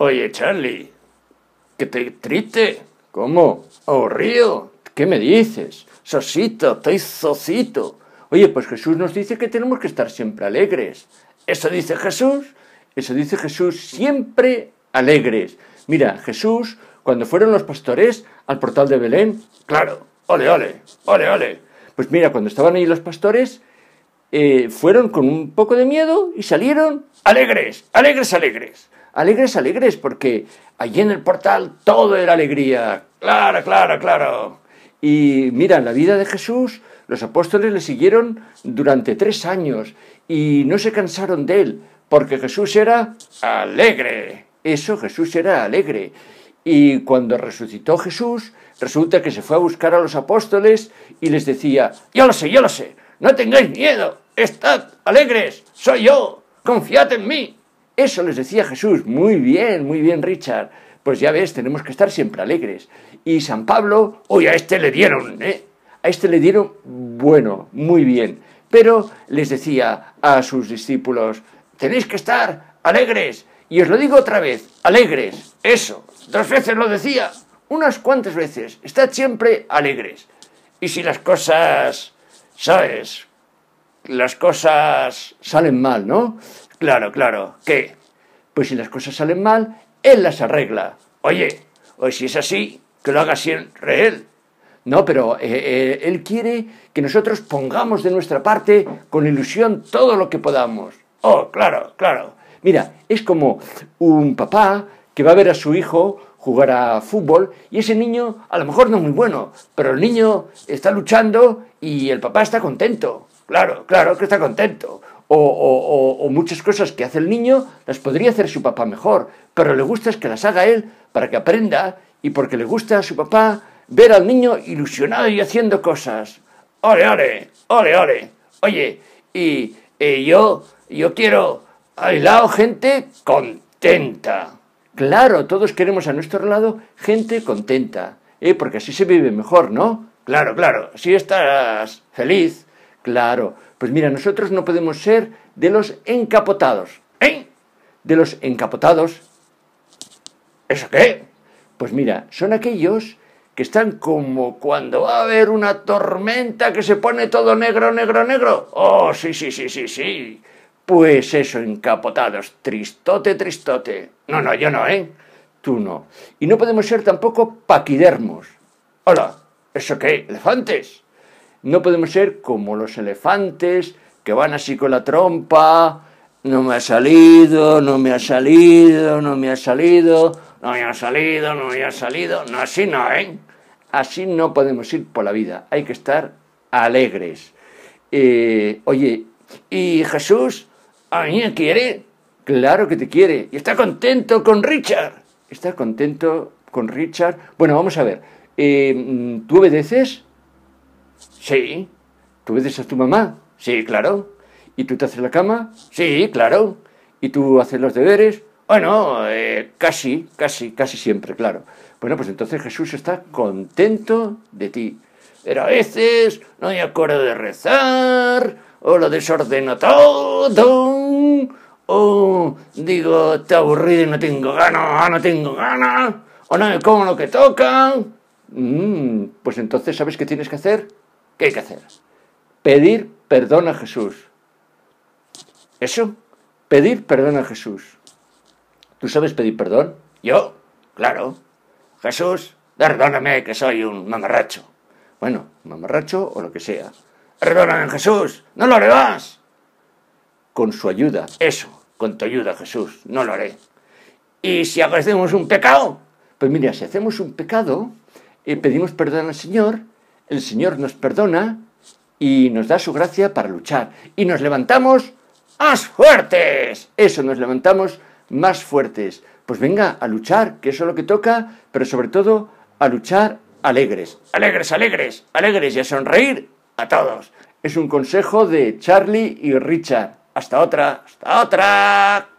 Oye, Charlie, que te triste. ¿Cómo? Aburrido. ¿Qué me dices? Sosito, estoy socito. Oye, pues Jesús nos dice que tenemos que estar siempre alegres. ¿Eso dice Jesús? Eso dice Jesús, siempre alegres. Mira, Jesús, cuando fueron los pastores al portal de Belén, claro, ole, ole, ole, ole. Pues mira, cuando estaban ahí los pastores, eh, fueron con un poco de miedo y salieron alegres, alegres, alegres. Alegres, alegres, porque allí en el portal todo era alegría. Claro, claro, claro. Y mira, la vida de Jesús, los apóstoles le siguieron durante tres años y no se cansaron de él, porque Jesús era alegre. Eso, Jesús era alegre. Y cuando resucitó Jesús, resulta que se fue a buscar a los apóstoles y les decía, yo lo sé, yo lo sé, no tengáis miedo, estad alegres, soy yo, confiad en mí. Eso les decía Jesús, muy bien, muy bien Richard, pues ya ves, tenemos que estar siempre alegres. Y San Pablo, hoy a este le dieron, ¿eh? A este le dieron, bueno, muy bien. Pero les decía a sus discípulos, tenéis que estar alegres. Y os lo digo otra vez, alegres, eso, dos veces lo decía, unas cuantas veces, estad siempre alegres. Y si las cosas, ¿sabes? las cosas salen mal, ¿no? Claro, claro. ¿Qué? Pues si las cosas salen mal, él las arregla. Oye, o si es así, que lo haga siempre él. No, pero eh, eh, él quiere que nosotros pongamos de nuestra parte con ilusión todo lo que podamos. Oh, claro, claro. Mira, es como un papá que va a ver a su hijo jugar a fútbol y ese niño a lo mejor no es muy bueno, pero el niño está luchando y el papá está contento. Claro, claro que está contento. O, muchas cosas que hace el niño las podría hacer su papá mejor, pero le gusta es que las haga él para que aprenda y porque le gusta a su papá ver al niño ilusionado y haciendo cosas. ¡Ole, ole! ¡Ole, ole! Oye, y yo, yo quiero al lado gente contenta. Claro, todos queremos a nuestro lado gente contenta, ¿eh? porque así se vive mejor, ¿no? Claro, claro, si estás feliz, Claro, pues mira, nosotros no podemos ser de los encapotados. ¿Eh? De los encapotados. ¿Eso qué? Pues mira, son aquellos que están como cuando va a haber una tormenta que se pone todo negro, negro, negro. Oh, sí, sí, sí, sí, sí. Pues eso, encapotados, tristote, tristote. No, no, yo no, ¿eh? Tú no. Y no podemos ser tampoco paquidermos. Hola, ¿eso qué? ¿Elefantes? No podemos ser como los elefantes que van así con la trompa, no me ha salido, no me ha salido, no me ha salido, no me ha salido, no me ha salido. No, así no, ¿eh? Así no podemos ir por la vida, hay que estar alegres. Eh, oye, ¿y Jesús a mí me quiere? Claro que te quiere. ¿Y está contento con Richard? ¿Está contento con Richard? Bueno, vamos a ver. Eh, ¿Tú obedeces? Sí. ¿Tú ves a tu mamá? Sí, claro. ¿Y tú te haces la cama? Sí, claro. ¿Y tú haces los deberes? Bueno, eh, casi, casi, casi siempre, claro. Bueno, pues entonces Jesús está contento de ti. Pero a veces no me acuerdo de rezar, o lo desordeno todo, o digo, te aburrido y no tengo ganas, no tengo ganas, o no me como lo que toca. Mm, pues entonces, ¿sabes qué tienes que hacer? ¿Qué hay que hacer? Pedir perdón a Jesús. ¿Eso? Pedir perdón a Jesús. ¿Tú sabes pedir perdón? ¿Yo? Claro. Jesús, perdóname que soy un mamarracho. Bueno, mamarracho o lo que sea. Perdóname Jesús, no lo haré más. Con su ayuda, eso, con tu ayuda Jesús, no lo haré. Y si hacemos un pecado, pues mira, si hacemos un pecado, y eh, pedimos perdón al Señor el Señor nos perdona y nos da su gracia para luchar. Y nos levantamos más fuertes. Eso, nos levantamos más fuertes. Pues venga, a luchar, que eso es lo que toca, pero sobre todo a luchar alegres. Alegres, alegres, alegres y a sonreír a todos. Es un consejo de Charlie y Richard. Hasta otra, hasta otra.